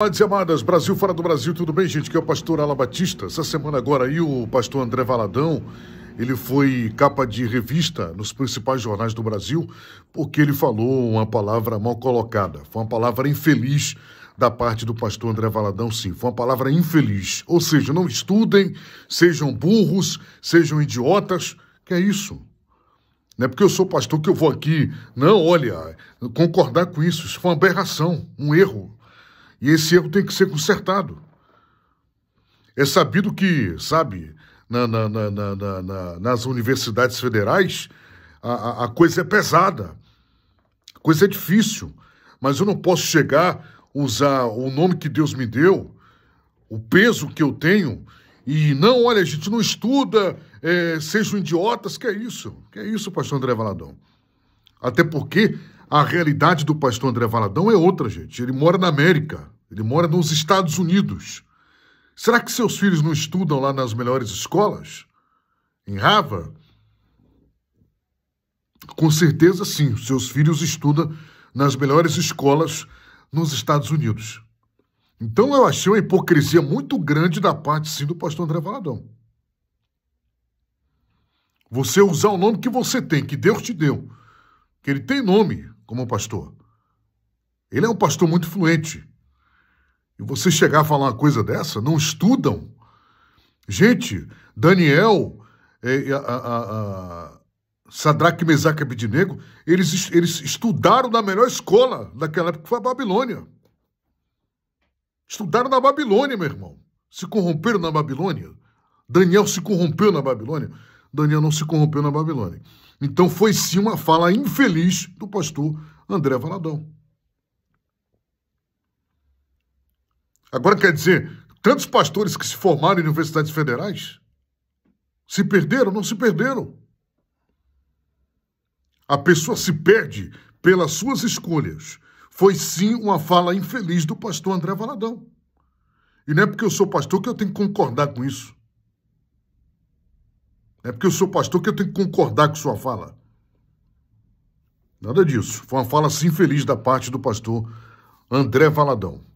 Amados e amadas, Brasil fora do Brasil, tudo bem, gente? Que é o pastor Ala Batista. Essa semana agora aí o pastor André Valadão, ele foi capa de revista nos principais jornais do Brasil, porque ele falou uma palavra mal colocada. Foi uma palavra infeliz da parte do pastor André Valadão, sim. Foi uma palavra infeliz. Ou seja, não estudem, sejam burros, sejam idiotas. Que é isso? Não é porque eu sou pastor que eu vou aqui. Não, olha, concordar com isso. Isso foi uma aberração, um erro. E esse erro tem que ser consertado. É sabido que, sabe, na, na, na, nas universidades federais, a, a, coisa é pesada, a coisa é difícil. Mas eu não posso chegar, usar o nome que Deus me deu, o peso que eu tenho, e não, olha, a gente não estuda, é, sejam idiotas, que é isso, que é isso, pastor André Valadão. Até porque a realidade do pastor André Valadão é outra, gente. Ele mora na América, ele mora nos Estados Unidos. Será que seus filhos não estudam lá nas melhores escolas? Em Rava? Com certeza sim, seus filhos estudam nas melhores escolas nos Estados Unidos. Então eu achei uma hipocrisia muito grande da parte sim do pastor André Valadão. Você usar o nome que você tem, que Deus te deu. Que ele tem nome como pastor. Ele é um pastor muito fluente. E você chegar a falar uma coisa dessa, não estudam. Gente, Daniel, é, a, a, a Sadraque, Mesaque e Abidinego, eles, eles estudaram na melhor escola daquela época, que foi a Babilônia. Estudaram na Babilônia, meu irmão. Se corromperam na Babilônia. Daniel se corrompeu na Babilônia. Daniel não se corrompeu na Babilônia. Então foi sim uma fala infeliz do pastor André Valadão. Agora quer dizer, tantos pastores que se formaram em universidades federais se perderam, não se perderam. A pessoa se perde pelas suas escolhas. Foi sim uma fala infeliz do pastor André Valadão. E não é porque eu sou pastor que eu tenho que concordar com isso. É porque eu sou pastor que eu tenho que concordar com sua fala. Nada disso. Foi uma fala assim feliz da parte do pastor André Valadão.